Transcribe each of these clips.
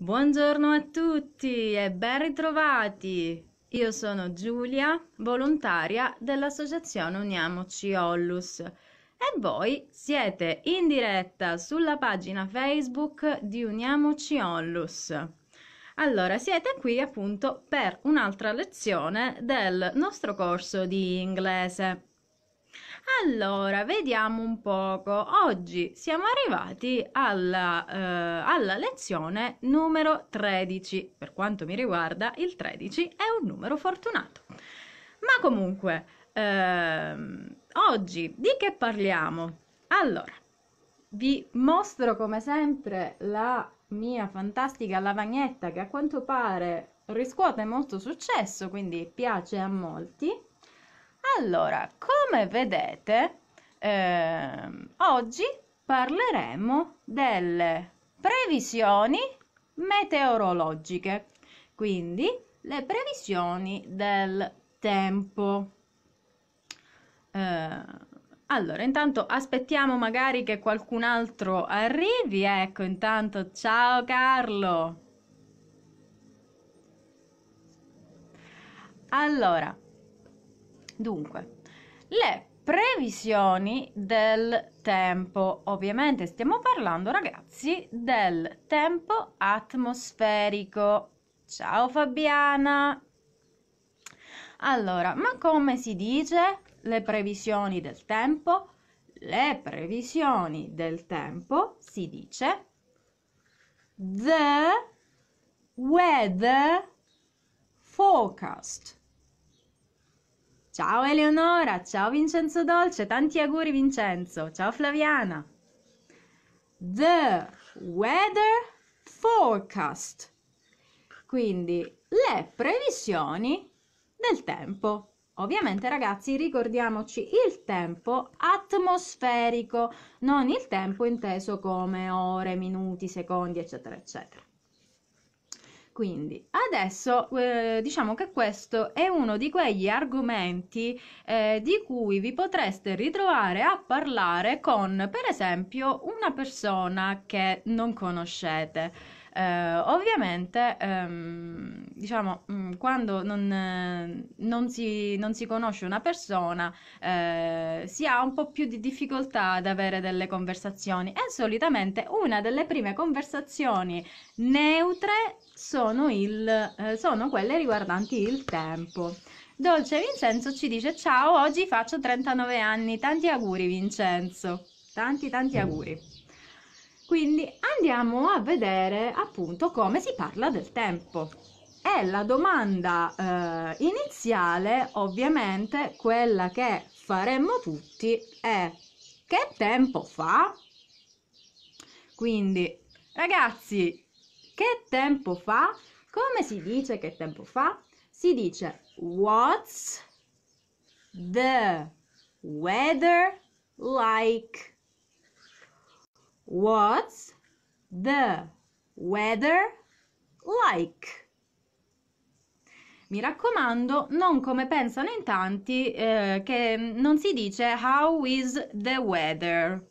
Buongiorno a tutti e ben ritrovati! Io sono Giulia, volontaria dell'associazione Uniamoci Ollus e voi siete in diretta sulla pagina Facebook di Uniamoci Ollus. Allora, siete qui appunto per un'altra lezione del nostro corso di inglese. Allora, vediamo un poco. Oggi siamo arrivati alla, eh, alla, lezione numero 13. Per quanto mi riguarda, il 13 è un numero fortunato. Ma comunque, eh, oggi di che parliamo? Allora, vi mostro come sempre la mia fantastica lavagnetta che a quanto pare riscuote molto successo, quindi piace a molti. Allora, come vedete, ehm, oggi parleremo delle previsioni meteorologiche, quindi le previsioni del tempo. Eh, allora, intanto aspettiamo magari che qualcun altro arrivi. Ecco, intanto ciao Carlo. Allora, Dunque, le previsioni del tempo. Ovviamente stiamo parlando, ragazzi, del tempo atmosferico. Ciao Fabiana. Allora, ma come si dice le previsioni del tempo? Le previsioni del tempo si dice the weather forecast. Ciao Eleonora, ciao Vincenzo Dolce, tanti auguri Vincenzo, ciao Flaviana. The weather forecast. Quindi le previsioni del tempo. Ovviamente ragazzi ricordiamoci il tempo atmosferico, non il tempo inteso come ore, minuti, secondi, eccetera, eccetera. Quindi, adesso eh, diciamo che questo è uno di quegli argomenti eh, di cui vi potreste ritrovare a parlare con, per esempio, una persona che non conoscete. Eh, ovviamente, ehm, diciamo, mm, quando non, eh, non, si, non, si, conosce una persona, eh, si ha un po' più di difficoltà ad avere delle conversazioni e solitamente una delle prime conversazioni neutre sono, il, eh, sono quelle riguardanti il tempo. Dolce Vincenzo ci dice ciao, oggi faccio 39 anni, tanti auguri Vincenzo, tanti tanti auguri. Quindi andiamo a vedere appunto come si parla del tempo. E la domanda eh, iniziale, ovviamente, quella che faremmo tutti è che tempo fa? Quindi, ragazzi, che tempo fa? Come si dice che tempo fa? Si dice what's the weather like? What's the weather like? Mi raccomando, non come pensano in tanti, eh, che non si dice how is the weather.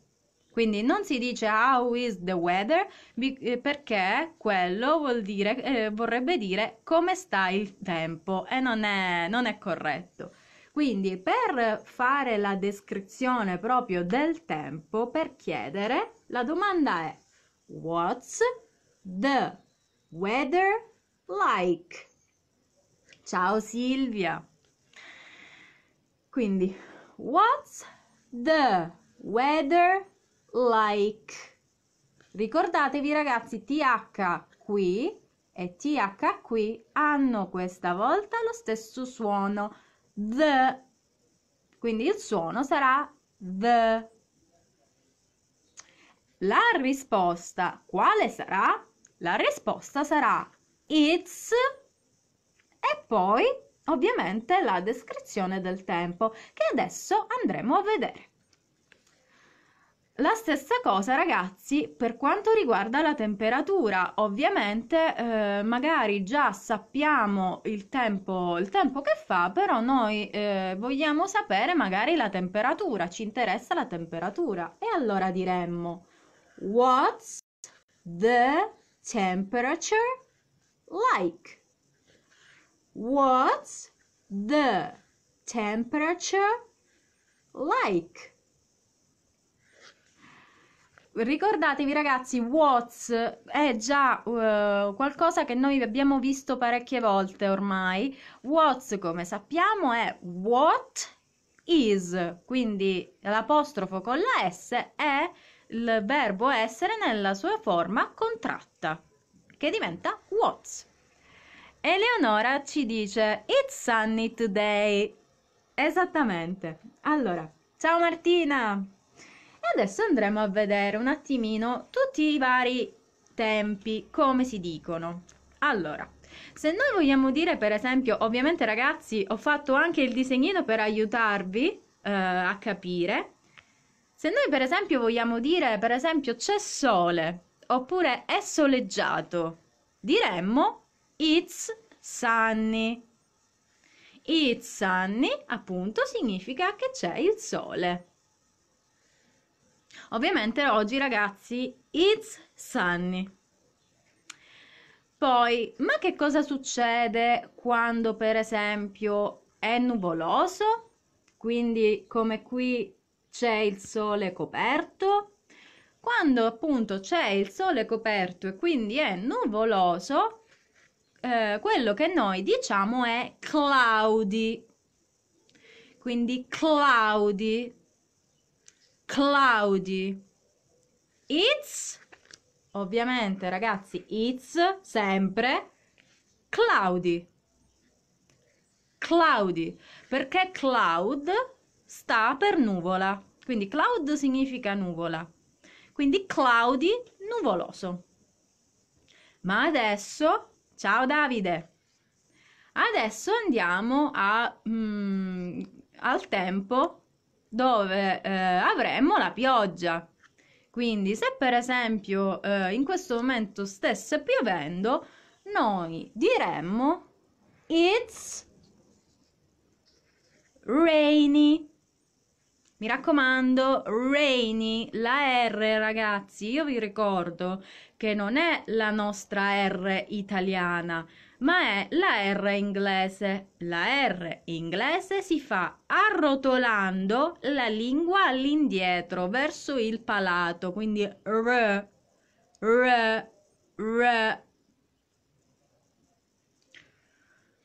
Quindi non si dice how is the weather eh, perché quello vuol dire, eh, vorrebbe dire come sta il tempo e non è, non è corretto. Quindi per fare la descrizione proprio del tempo, per chiedere, la domanda è What's the weather like? Ciao Silvia. Quindi, what's the weather like? Ricordatevi ragazzi, TH qui e TH qui hanno questa volta lo stesso suono, the. Quindi il suono sarà the. La risposta quale sarà? La risposta sarà it's e poi ovviamente la descrizione del tempo che adesso andremo a vedere. La stessa cosa ragazzi per quanto riguarda la temperatura, ovviamente eh, magari già sappiamo il tempo, il tempo, che fa, però noi eh, vogliamo sapere magari la temperatura, ci interessa la temperatura e allora diremmo What's the temperature like? What's the temperature like? Ricordatevi ragazzi, what's è già uh, qualcosa che noi abbiamo visto parecchie volte ormai. What's, come sappiamo, è what is, quindi l'apostrofo con la S è il verbo essere nella sua forma contratta, che diventa what's. Eleonora ci dice It's sunny today. Esattamente. Allora, ciao Martina. E adesso andremo a vedere un attimino tutti i vari tempi, come si dicono. Allora, se noi vogliamo dire per esempio, ovviamente ragazzi, ho fatto anche il disegnino per aiutarvi eh, a capire se noi per esempio vogliamo dire, per esempio, c'è sole oppure è soleggiato, diremmo it's sunny. It's sunny appunto significa che c'è il sole. Ovviamente oggi ragazzi it's sunny. Poi, ma che cosa succede quando per esempio è nuvoloso? Quindi come qui c'è il sole coperto, quando appunto c'è il sole coperto e quindi è nuvoloso, eh, quello che noi diciamo è cloudy. Quindi cloudy, cloudy. It's, ovviamente ragazzi, it's sempre cloudy. Cloudy, perché cloud sta per nuvola, quindi cloud significa nuvola, quindi cloudy, nuvoloso. Ma adesso, ciao Davide, adesso andiamo a, mm, al tempo dove eh, avremo la pioggia. Quindi se per esempio eh, in questo momento stesse piovendo, noi diremmo It's rainy. Mi raccomando, Rainy, la R ragazzi, io vi ricordo che non è la nostra R italiana, ma è la R inglese. La R inglese si fa arrotolando la lingua all'indietro, verso il palato, quindi R, R, R.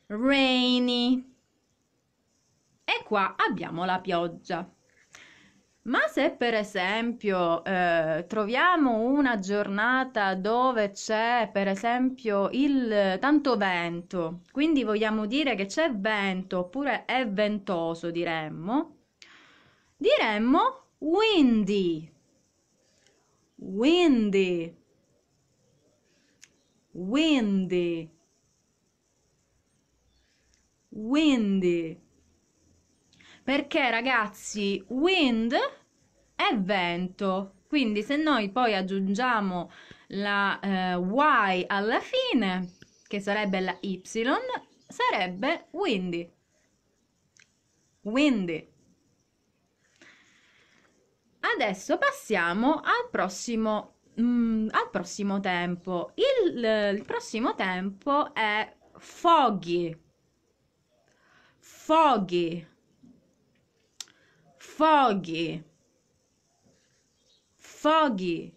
Rainy. E qua abbiamo la pioggia. Ma se per esempio eh, troviamo una giornata dove c'è per esempio il tanto vento, quindi vogliamo dire che c'è vento oppure è ventoso diremmo, diremmo windy, windy, windy, windy perché ragazzi wind è vento quindi se noi poi aggiungiamo la eh, y alla fine che sarebbe la y sarebbe windy windy adesso passiamo al prossimo mm, al prossimo tempo il, il prossimo tempo è foggy foggy foghi, foghi.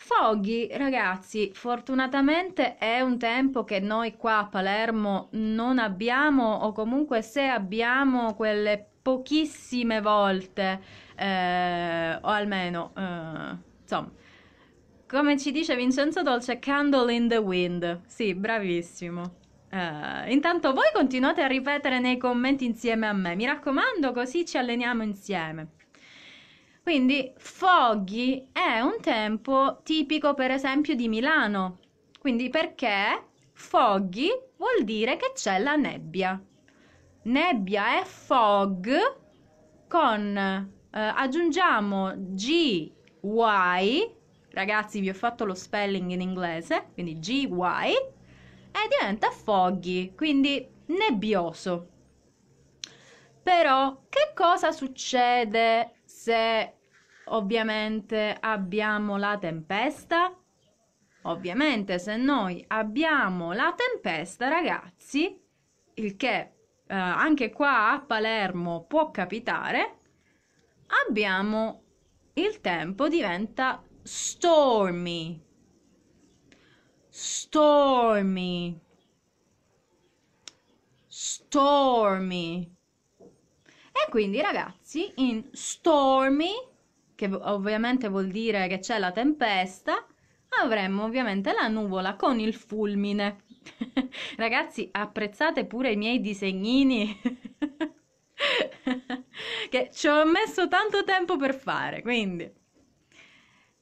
Foghi, ragazzi, fortunatamente è un tempo che noi qua a Palermo non abbiamo o comunque se abbiamo quelle pochissime volte, eh, o almeno, eh, insomma, come ci dice Vincenzo Dolce, Candle in the Wind. Sì, bravissimo. Eh, intanto voi continuate a ripetere nei commenti insieme a me, mi raccomando, così ci alleniamo insieme. Quindi foggi è un tempo tipico per esempio di Milano, quindi perché foggi vuol dire che c'è la nebbia. Nebbia è fog con eh, aggiungiamo GY, ragazzi vi ho fatto lo spelling in inglese, quindi GY e diventa foggy, quindi nebbioso. Però che cosa succede se ovviamente abbiamo la tempesta? Ovviamente se noi abbiamo la tempesta, ragazzi, il che eh, anche qua a Palermo può capitare, abbiamo il tempo diventa stormy, stormy stormy e quindi ragazzi in stormy che ovviamente vuol dire che c'è la tempesta avremmo ovviamente la nuvola con il fulmine ragazzi apprezzate pure i miei disegnini che ci ho messo tanto tempo per fare quindi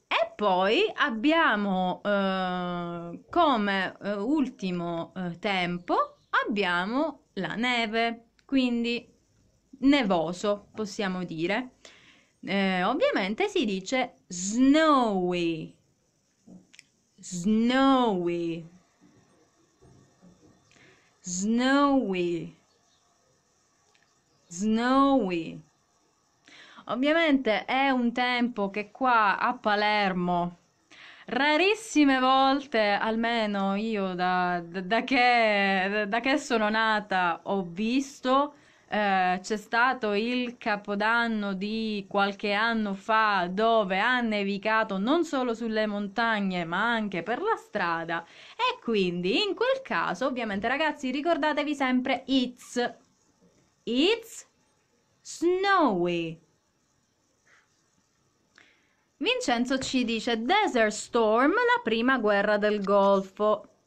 e poi abbiamo eh, come eh, ultimo eh, tempo abbiamo la neve, quindi nevoso possiamo dire. Eh, ovviamente si dice snowy, snowy, snowy, snowy. Ovviamente è un tempo che qua a Palermo rarissime volte, almeno io da, da, da, che, da che, sono nata, ho visto. Eh, c'è stato il capodanno di qualche anno fa dove ha nevicato non solo sulle montagne ma anche per la strada e quindi in quel caso ovviamente ragazzi ricordatevi sempre it's it's snowy Vincenzo ci dice Desert Storm, la prima guerra del Golfo.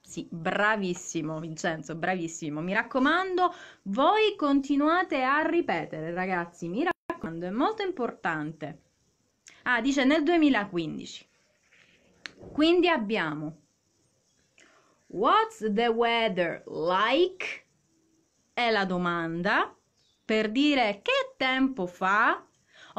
Sì, bravissimo Vincenzo, bravissimo. Mi raccomando, voi continuate a ripetere, ragazzi, mi raccomando, è molto importante. Ah, dice nel 2015. Quindi abbiamo What's the weather like? È la domanda per dire che tempo fa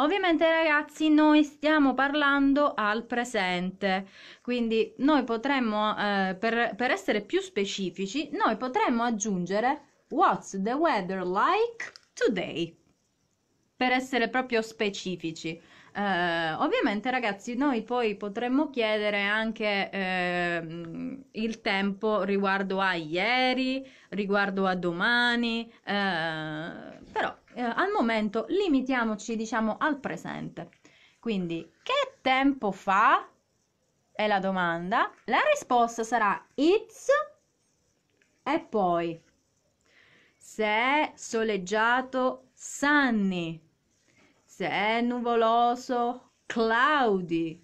Ovviamente ragazzi noi stiamo parlando al presente, quindi noi potremmo, eh, per, per essere più specifici, noi potremmo aggiungere What's the weather like today? Per essere proprio specifici. Eh, ovviamente ragazzi noi poi potremmo chiedere anche eh, il tempo riguardo a ieri, riguardo a domani, eh, però eh, al momento limitiamoci, diciamo, al presente. Quindi, che tempo fa? È la domanda. La risposta sarà it's e poi. Se è soleggiato, sunny. Se è nuvoloso, cloudy.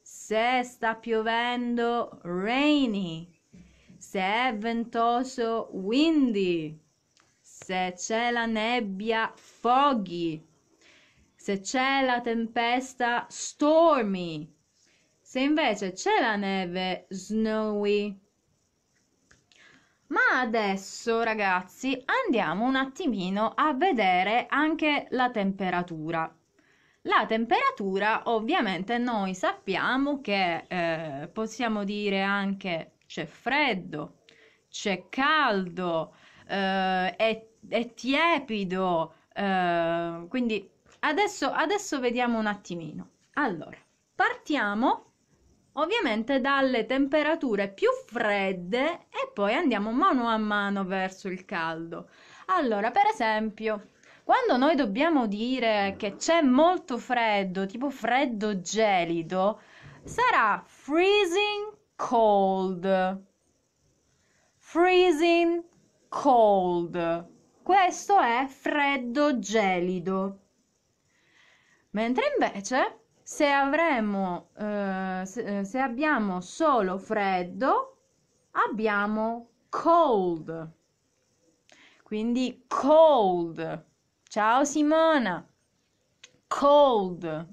Se sta piovendo, rainy. Se è ventoso, windy se c'è la nebbia, foggy. Se c'è la tempesta, stormy. Se invece c'è la neve, snowy. Ma adesso ragazzi andiamo un attimino a vedere anche la temperatura. La temperatura ovviamente noi sappiamo che eh, possiamo dire anche c'è freddo, c'è caldo, eh, è è tiepido, eh, quindi adesso, adesso vediamo un attimino. Allora, partiamo ovviamente dalle temperature più fredde e poi andiamo mano a mano verso il caldo. Allora, per esempio, quando noi dobbiamo dire che c'è molto freddo, tipo freddo gelido, sarà freezing cold. Freezing cold. Questo è freddo gelido. Mentre invece se avremo eh, se, eh, se abbiamo solo freddo abbiamo cold. Quindi cold. Ciao Simona. Cold.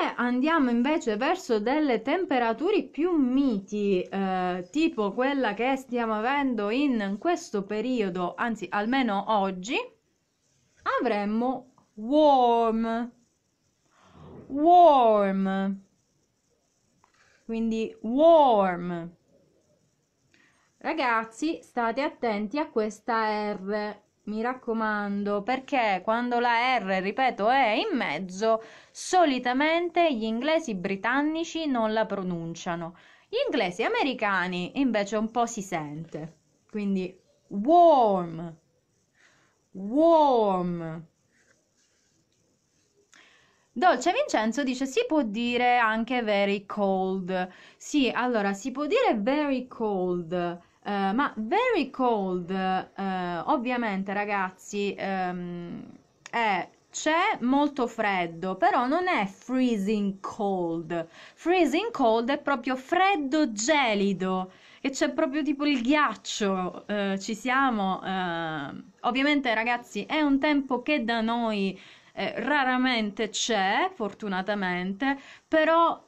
Se andiamo invece verso delle temperature più miti, eh, tipo quella che stiamo avendo in questo periodo, anzi almeno oggi, avremmo warm, warm, quindi warm. Ragazzi, state attenti a questa R mi raccomando, perché quando la R, ripeto, è in mezzo, solitamente gli inglesi britannici non la pronunciano. Gli inglesi americani invece un po' si sente. Quindi warm, warm. Dolce Vincenzo dice si può dire anche very cold. Sì, allora si può dire very cold eh, ma Very Cold, uh, ovviamente ragazzi, um, è c'è molto freddo, però non è freezing cold. Freezing cold è proprio freddo gelido e c'è proprio tipo il ghiaccio. Uh, ci siamo. Uh, ovviamente, ragazzi, è un tempo che da noi eh, raramente c'è, fortunatamente, però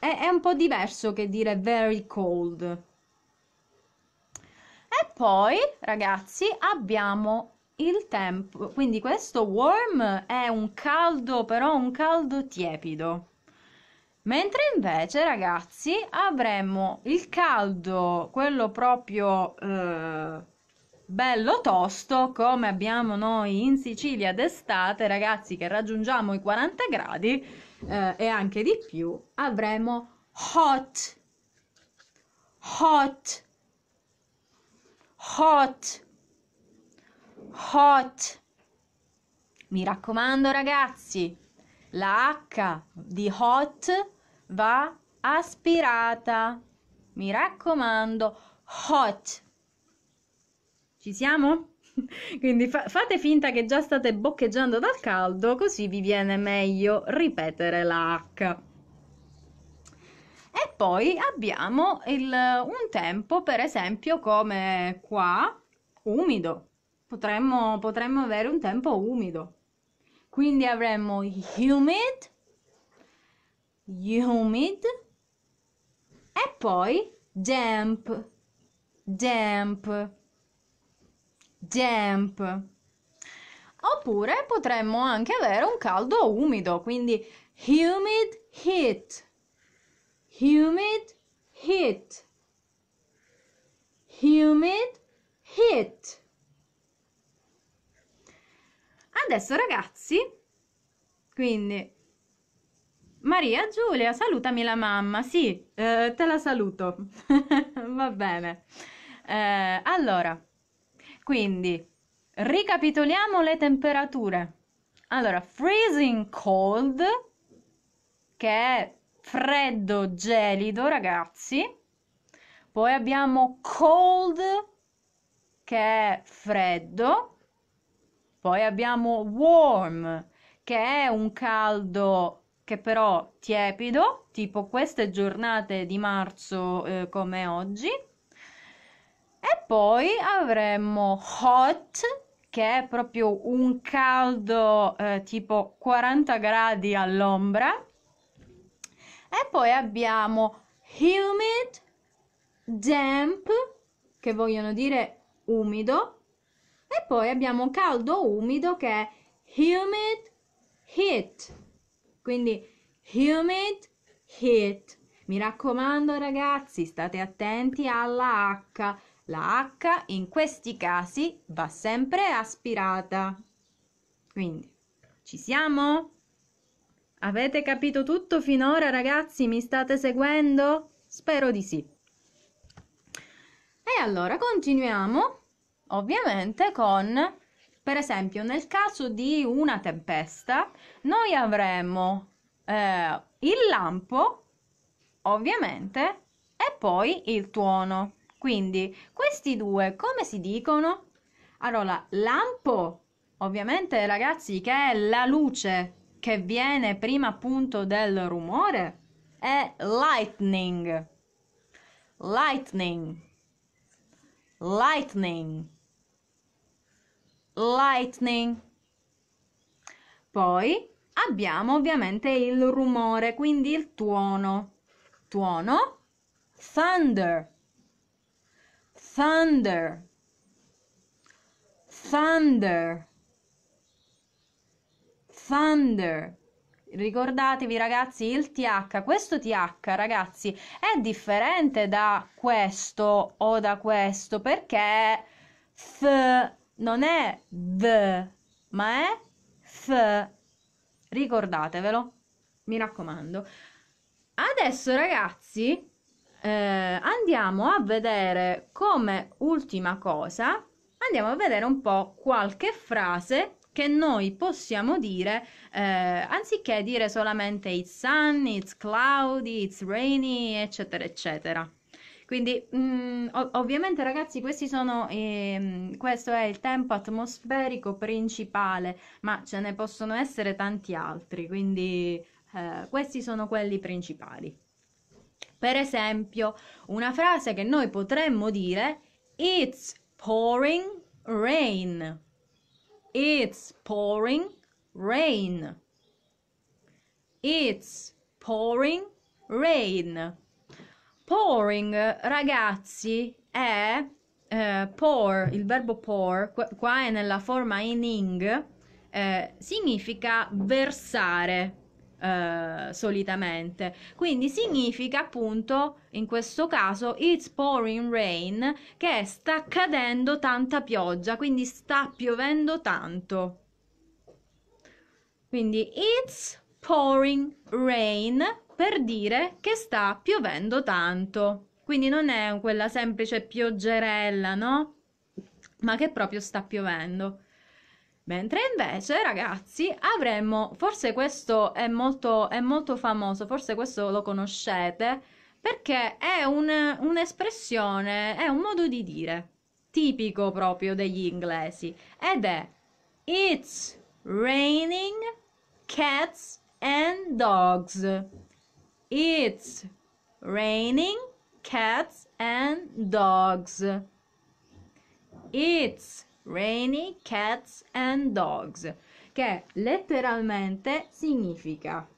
è, è un po' diverso che dire very cold. E poi, ragazzi, abbiamo il tempo. Quindi questo warm è un caldo, però un caldo tiepido. Mentre invece, ragazzi, avremo il caldo, quello proprio eh, bello tosto, come abbiamo noi in Sicilia d'estate, ragazzi, che raggiungiamo i 40 gradi eh, e anche di più, avremo hot. Hot hot hot mi raccomando ragazzi la h di hot va aspirata mi raccomando hot ci siamo? Quindi fa fate finta che già state boccheggiando dal caldo, così vi viene meglio ripetere la H. E poi abbiamo il, un tempo, per esempio, come qua, umido. Potremmo, potremmo avere un tempo umido. Quindi avremmo humid, humid e poi damp, damp, damp. Oppure potremmo anche avere un caldo umido, quindi humid heat humid heat humid heat adesso ragazzi quindi Maria Giulia salutami la mamma sì eh, te la saluto va bene eh, allora quindi ricapitoliamo le temperature allora freezing cold che è freddo, gelido, ragazzi. Poi abbiamo cold, che è freddo. Poi abbiamo warm, che è un caldo che però tiepido, tipo queste giornate di marzo eh, come oggi. E poi avremo hot, che è proprio un caldo eh, tipo 40 gradi all'ombra e poi abbiamo humid, damp, che vogliono dire umido. E poi abbiamo caldo umido che è humid, heat. Quindi humid, heat. Mi raccomando ragazzi, state attenti alla H. La H in questi casi va sempre aspirata. Quindi, ci siamo? Avete capito tutto finora, ragazzi? Mi state seguendo? Spero di sì. E allora continuiamo, ovviamente, con per esempio, nel caso di una tempesta, noi avremo eh, il lampo, ovviamente, e poi il tuono. Quindi, questi due come si dicono? Allora, lampo, ovviamente, ragazzi, che è la luce che viene prima appunto del rumore è lightning. Lightning. Lightning. Lightning. Poi abbiamo ovviamente il rumore, quindi il tuono. Tuono. Thunder. Thunder. Thunder thunder. Ricordatevi ragazzi il TH, questo TH ragazzi è differente da questo o da questo perché F non è V ma è F, Ricordatevelo, mi raccomando. Adesso ragazzi eh, andiamo a vedere come ultima cosa, andiamo a vedere un po' qualche frase che noi possiamo dire eh, anziché dire solamente it's sunny, it's cloudy, it's rainy, eccetera, eccetera. Quindi, mh, mm, ovviamente, ragazzi, sono, ehm, questo è il tempo atmosferico principale, ma ce ne possono essere tanti altri, quindi eh, questi sono quelli principali. Per esempio, una frase che noi potremmo dire: It's pouring rain. It's pouring rain. It's pouring rain. Pouring, ragazzi, è eh, pour, il verbo pour, qua è nella forma in ing, eh, significa versare eh, solitamente. Quindi significa appunto in questo caso it's pouring rain che sta cadendo tanta pioggia, quindi sta piovendo tanto. Quindi it's pouring rain per dire che sta piovendo tanto. Quindi non è quella semplice pioggerella, no? Ma che proprio sta piovendo. Mentre invece, ragazzi, avremmo, forse questo è molto, è molto famoso, forse questo lo conoscete, perché è un, un'espressione, è un modo di dire tipico proprio degli inglesi ed è It's raining cats and dogs. It's raining cats and dogs. It's Rainy Cats and Dogs, che letteralmente significa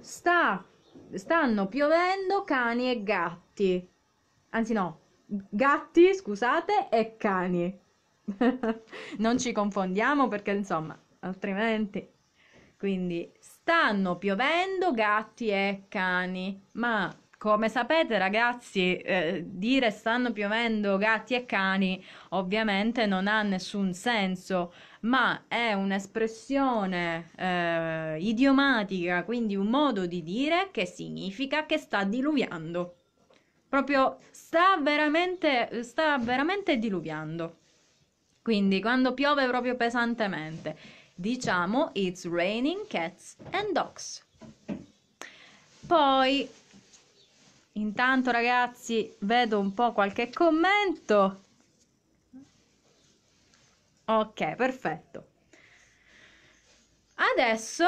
sta, stanno piovendo cani e gatti. Anzi no, gatti, scusate, e cani. non ci confondiamo perché insomma, altrimenti. Quindi stanno piovendo gatti e cani, ma come sapete ragazzi, eh, dire stanno piovendo gatti e cani ovviamente non ha nessun senso, ma è un'espressione eh, idiomatica, quindi un modo di dire che significa che sta diluviando. Proprio sta veramente, sta veramente diluviando. Quindi quando piove proprio pesantemente, diciamo it's raining cats and dogs. Poi Intanto ragazzi vedo un po' qualche commento. Ok, perfetto. Adesso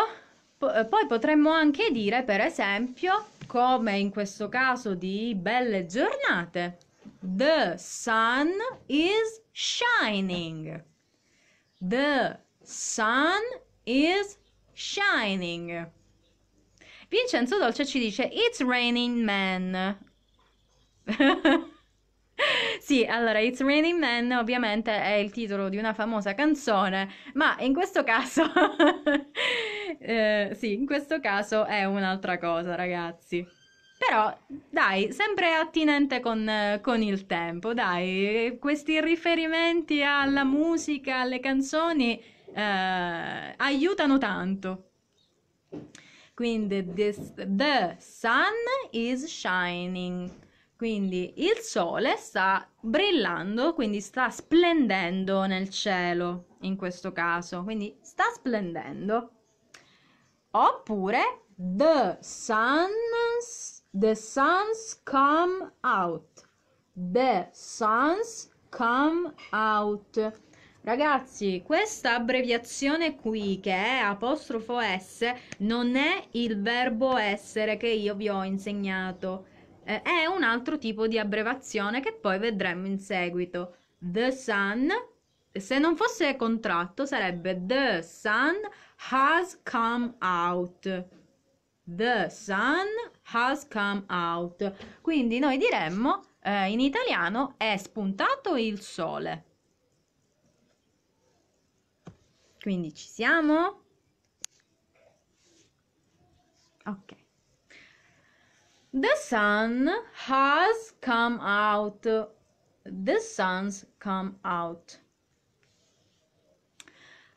eh, poi potremmo anche dire, per esempio, come in questo caso di belle giornate, The sun is shining. The sun is shining. Vincenzo Dolce ci dice It's raining man. Sì, allora, It's Raining Man ovviamente è il titolo di una famosa canzone, ma in questo caso, eh, sì, in questo caso è un'altra cosa, ragazzi. Però, dai, sempre attinente con, con il tempo, dai, questi riferimenti alla musica, alle canzoni, eh, aiutano tanto. Quindi this, the sun is shining. Quindi il sole sta brillando, quindi sta splendendo nel cielo in questo caso. Quindi sta splendendo. Oppure the suns, the suns come out. The suns come out Ragazzi, questa abbreviazione qui che è apostrofo S non è il verbo essere che io vi ho insegnato, eh, è un altro tipo di abbreviazione che poi vedremo in seguito. The sun, se non fosse contratto, sarebbe The sun has come out. The sun has come out. Quindi noi diremmo eh, in italiano è spuntato il sole. Quindi ci siamo? Ok. The sun has come out. The sun's come out.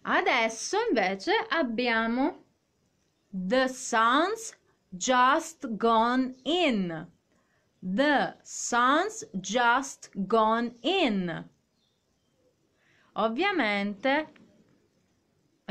Adesso invece abbiamo The sun's just gone in. The sun's just gone in. Ovviamente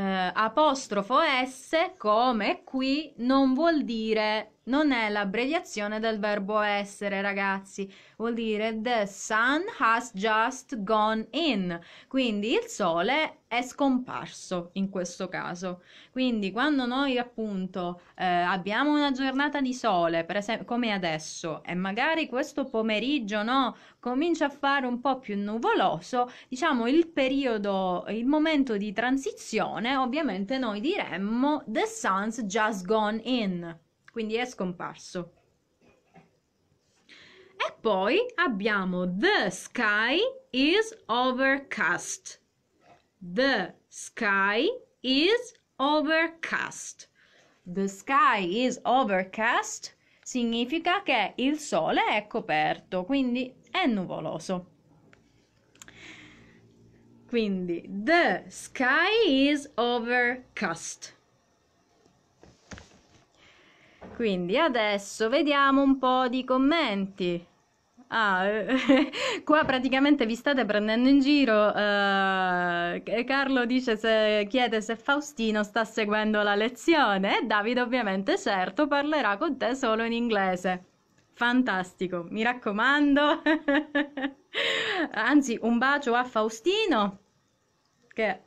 eh, apostrofo S come qui non vuol dire non è l'abbreviazione del verbo essere, ragazzi. Vuol dire the sun has just gone in. Quindi il sole è scomparso in questo caso. Quindi quando noi appunto eh, abbiamo una giornata di sole, per esempio come adesso, e magari questo pomeriggio no, comincia a fare un po' più nuvoloso, diciamo il periodo, il momento di transizione, ovviamente noi diremmo the sun's just gone in quindi è scomparso. E poi abbiamo The sky is overcast. The sky is overcast. The sky is overcast significa che il sole è coperto, quindi è nuvoloso. Quindi the sky is overcast. Quindi adesso vediamo un po' di commenti. Ah, qua praticamente vi state prendendo in giro. Uh, Carlo dice se, chiede se Faustino sta seguendo la lezione e Davide ovviamente certo parlerà con te solo in inglese. Fantastico, mi raccomando. Anzi, un bacio a Faustino che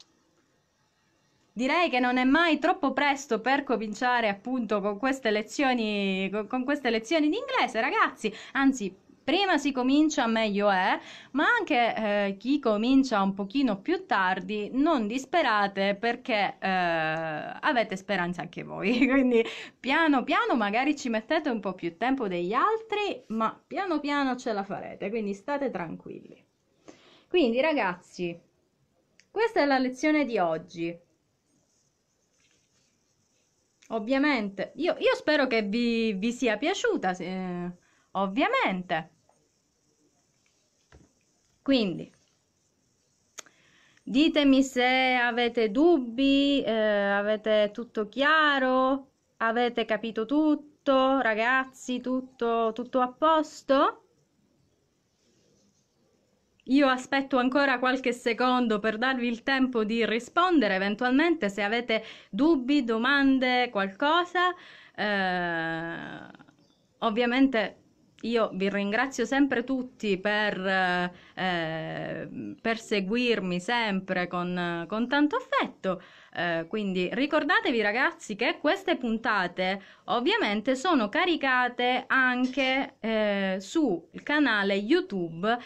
direi che non è mai troppo presto per cominciare appunto con queste lezioni, con, con queste lezioni di inglese, ragazzi. Anzi, prima si comincia meglio è, ma anche eh, chi comincia un pochino più tardi non disperate perché eh, avete speranza anche voi, quindi piano piano magari ci mettete un po' più tempo degli altri, ma piano piano ce la farete, quindi state tranquilli. Quindi ragazzi, questa è la lezione di oggi. Ovviamente, io, io spero che vi, vi sia piaciuta, eh, ovviamente. Quindi, ditemi se avete dubbi, eh, avete tutto chiaro, avete capito tutto, ragazzi, tutto, tutto a posto? Io aspetto ancora qualche secondo per darvi il tempo di rispondere, eventualmente se avete dubbi, domande, qualcosa. Eh, ovviamente io vi ringrazio sempre tutti per, eh, per seguirmi sempre con, con tanto affetto. Eh, quindi ricordatevi ragazzi che queste puntate ovviamente sono caricate anche eh, sul canale YouTube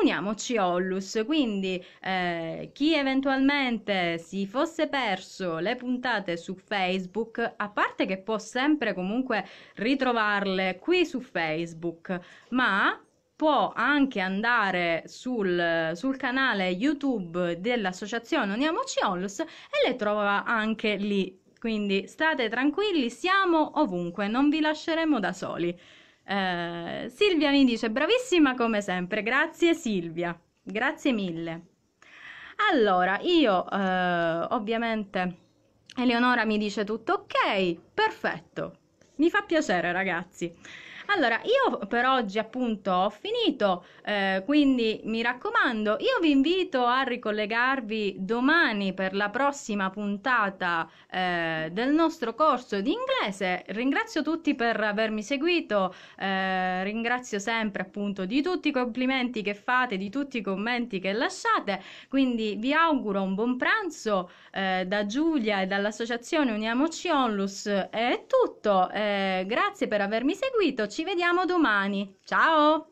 uniamoci a Ollus, quindi eh, chi eventualmente si fosse perso le puntate su Facebook, a parte che può sempre comunque ritrovarle qui su Facebook, ma può anche andare sul, sul canale YouTube dell'associazione Uniamoci Onlus e le trova anche lì. Quindi state tranquilli, siamo ovunque, non vi lasceremo da soli. Eh, Silvia mi dice bravissima come sempre, grazie Silvia, grazie mille. Allora, io eh, ovviamente Eleonora mi dice tutto ok, perfetto, mi fa piacere ragazzi. Allora, io per oggi appunto ho finito, eh, quindi mi raccomando, io vi invito a ricollegarvi domani per la prossima puntata eh, del nostro corso di inglese. Ringrazio tutti per avermi seguito, eh, ringrazio sempre appunto di tutti i complimenti che fate, di tutti i commenti che lasciate, quindi vi auguro un buon pranzo eh, da Giulia e dall'associazione Uniamoci Onlus. Eh, è tutto, eh, grazie per avermi seguito, ci ci vediamo domani. Ciao!